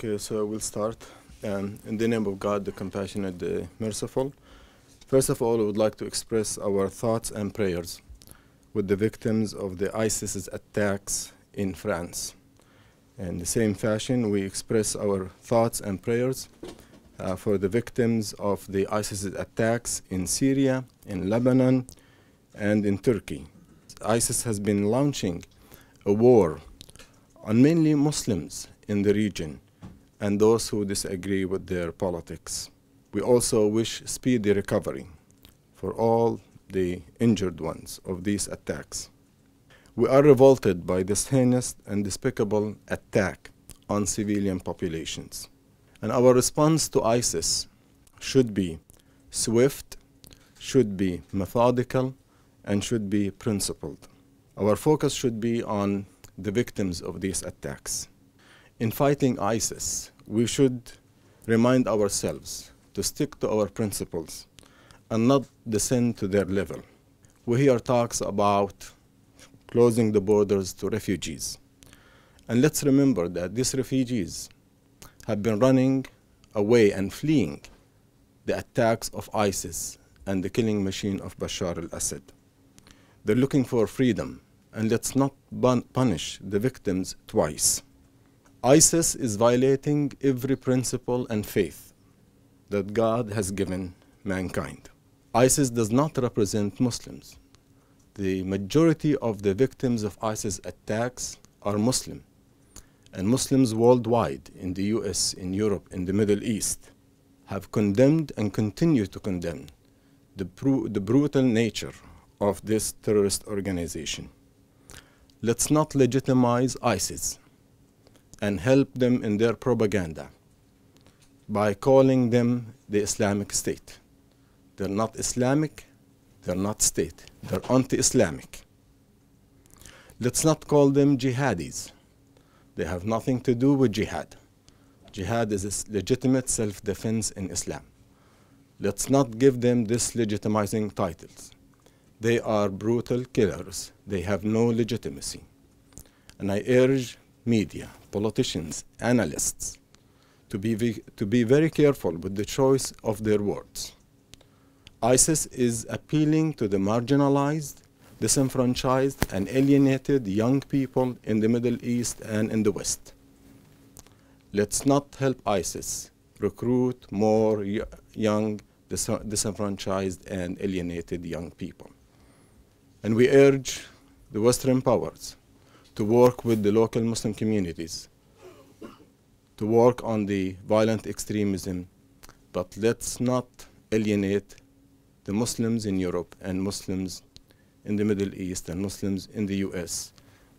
Okay, so we'll start. Um, in the name of God, the Compassionate, the Merciful. First of all, we would like to express our thoughts and prayers with the victims of the ISIS's attacks in France. In the same fashion, we express our thoughts and prayers uh, for the victims of the ISIS's attacks in Syria, in Lebanon, and in Turkey. ISIS has been launching a war on mainly Muslims in the region and those who disagree with their politics. We also wish speedy recovery for all the injured ones of these attacks. We are revolted by this heinous and despicable attack on civilian populations. And our response to ISIS should be swift, should be methodical, and should be principled. Our focus should be on the victims of these attacks in fighting ISIS, we should remind ourselves to stick to our principles and not descend to their level. We hear talks about closing the borders to refugees. And let's remember that these refugees have been running away and fleeing the attacks of ISIS and the killing machine of Bashar al-Assad. They're looking for freedom, and let's not punish the victims twice. ISIS is violating every principle and faith that God has given mankind. ISIS does not represent Muslims. The majority of the victims of ISIS attacks are Muslim, and Muslims worldwide, in the US, in Europe, in the Middle East, have condemned and continue to condemn the, bru the brutal nature of this terrorist organization. Let's not legitimize ISIS and help them in their propaganda by calling them the Islamic State. They're not Islamic, they're not state, they're anti-Islamic. Let's not call them jihadis. They have nothing to do with jihad. Jihad is a legitimate self-defense in Islam. Let's not give them this legitimizing titles. They are brutal killers. They have no legitimacy. And I urge media, politicians, analysts, to be, to be very careful with the choice of their words. ISIS is appealing to the marginalized, disenfranchised, and alienated young people in the Middle East and in the West. Let's not help ISIS recruit more young, dis disenfranchised, and alienated young people. And we urge the Western powers to work with the local Muslim communities to work on the violent extremism, but let's not alienate the Muslims in Europe and Muslims in the Middle East and Muslims in the US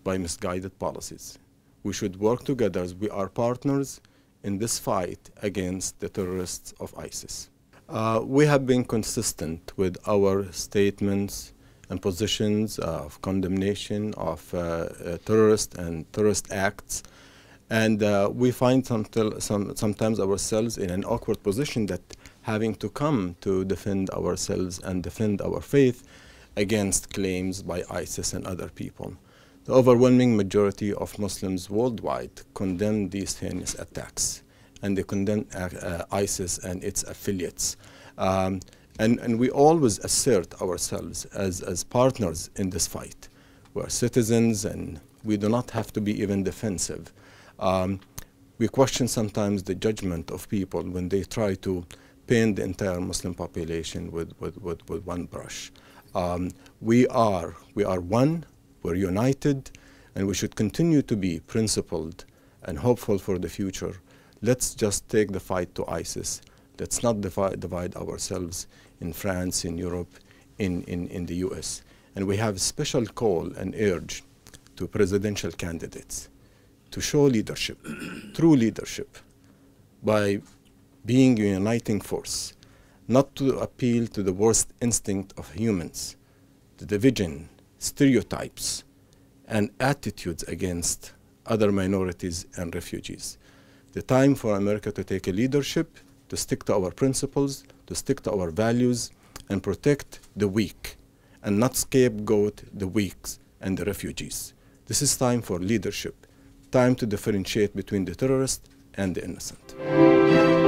by misguided policies. We should work together as we are partners in this fight against the terrorists of ISIS. Uh, we have been consistent with our statements and positions of condemnation of uh, uh, terrorist and terrorist acts. And uh, we find some some, sometimes ourselves in an awkward position that having to come to defend ourselves and defend our faith against claims by ISIS and other people. The overwhelming majority of Muslims worldwide condemn these heinous attacks and they condemn uh, uh ISIS and its affiliates. Um, and, and we always assert ourselves as, as partners in this fight. We're citizens and we do not have to be even defensive. Um, we question sometimes the judgment of people when they try to paint the entire Muslim population with, with, with, with one brush. Um, we, are, we are one, we're united, and we should continue to be principled and hopeful for the future. Let's just take the fight to ISIS Let's not divide, divide ourselves in France, in Europe, in, in, in the US. And we have a special call and urge to presidential candidates to show leadership, true leadership, by being a uniting force, not to appeal to the worst instinct of humans, the division, stereotypes, and attitudes against other minorities and refugees. The time for America to take a leadership to stick to our principles, to stick to our values, and protect the weak, and not scapegoat the weak and the refugees. This is time for leadership, time to differentiate between the terrorist and the innocent.